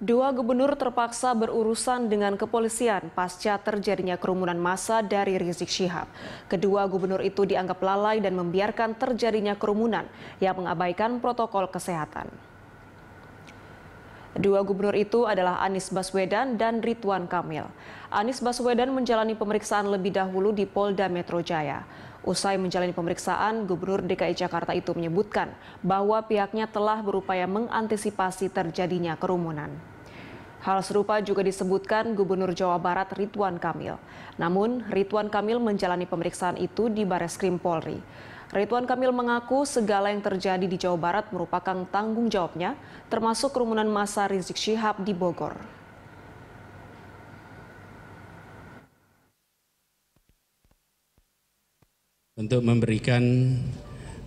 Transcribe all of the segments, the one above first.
Dua gubernur terpaksa berurusan dengan kepolisian pasca terjadinya kerumunan massa dari Rizik Syihab. Kedua gubernur itu dianggap lalai dan membiarkan terjadinya kerumunan yang mengabaikan protokol kesehatan. Dua gubernur itu adalah Anies Baswedan dan Ridwan Kamil. Anies Baswedan menjalani pemeriksaan lebih dahulu di Polda Metro Jaya. Usai menjalani pemeriksaan, Gubernur DKI Jakarta itu menyebutkan bahwa pihaknya telah berupaya mengantisipasi terjadinya kerumunan. Hal serupa juga disebutkan Gubernur Jawa Barat Ridwan Kamil. Namun, Ridwan Kamil menjalani pemeriksaan itu di Bareskrim Polri. Ridwan Kamil mengaku segala yang terjadi di Jawa Barat merupakan tanggung jawabnya, termasuk kerumunan masa Rizik Syihab di Bogor. Untuk memberikan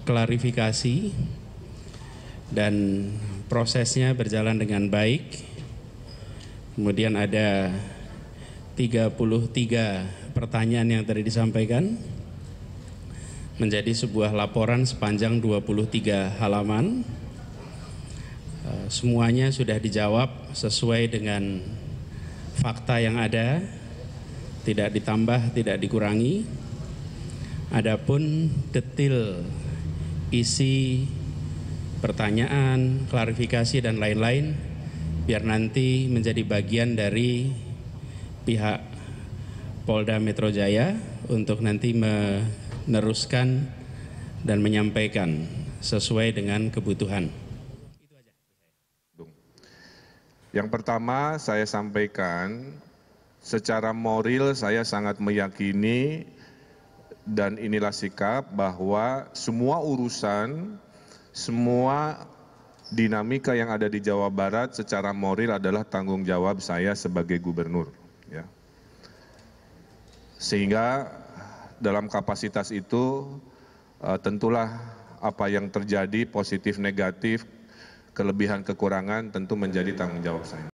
klarifikasi dan prosesnya berjalan dengan baik, Kemudian ada 33 pertanyaan yang tadi disampaikan menjadi sebuah laporan sepanjang 23 halaman. Eh, semuanya sudah dijawab sesuai dengan fakta yang ada, tidak ditambah, tidak dikurangi. Adapun detil isi pertanyaan, klarifikasi dan lain-lain biar nanti menjadi bagian dari pihak Polda Metro Jaya untuk nanti meneruskan dan menyampaikan sesuai dengan kebutuhan. Yang pertama saya sampaikan secara moral saya sangat meyakini dan inilah sikap bahwa semua urusan, semua dinamika yang ada di Jawa Barat secara moral adalah tanggung jawab saya sebagai gubernur. Ya. Sehingga dalam kapasitas itu eh, tentulah apa yang terjadi positif negatif kelebihan kekurangan tentu menjadi tanggung jawab saya.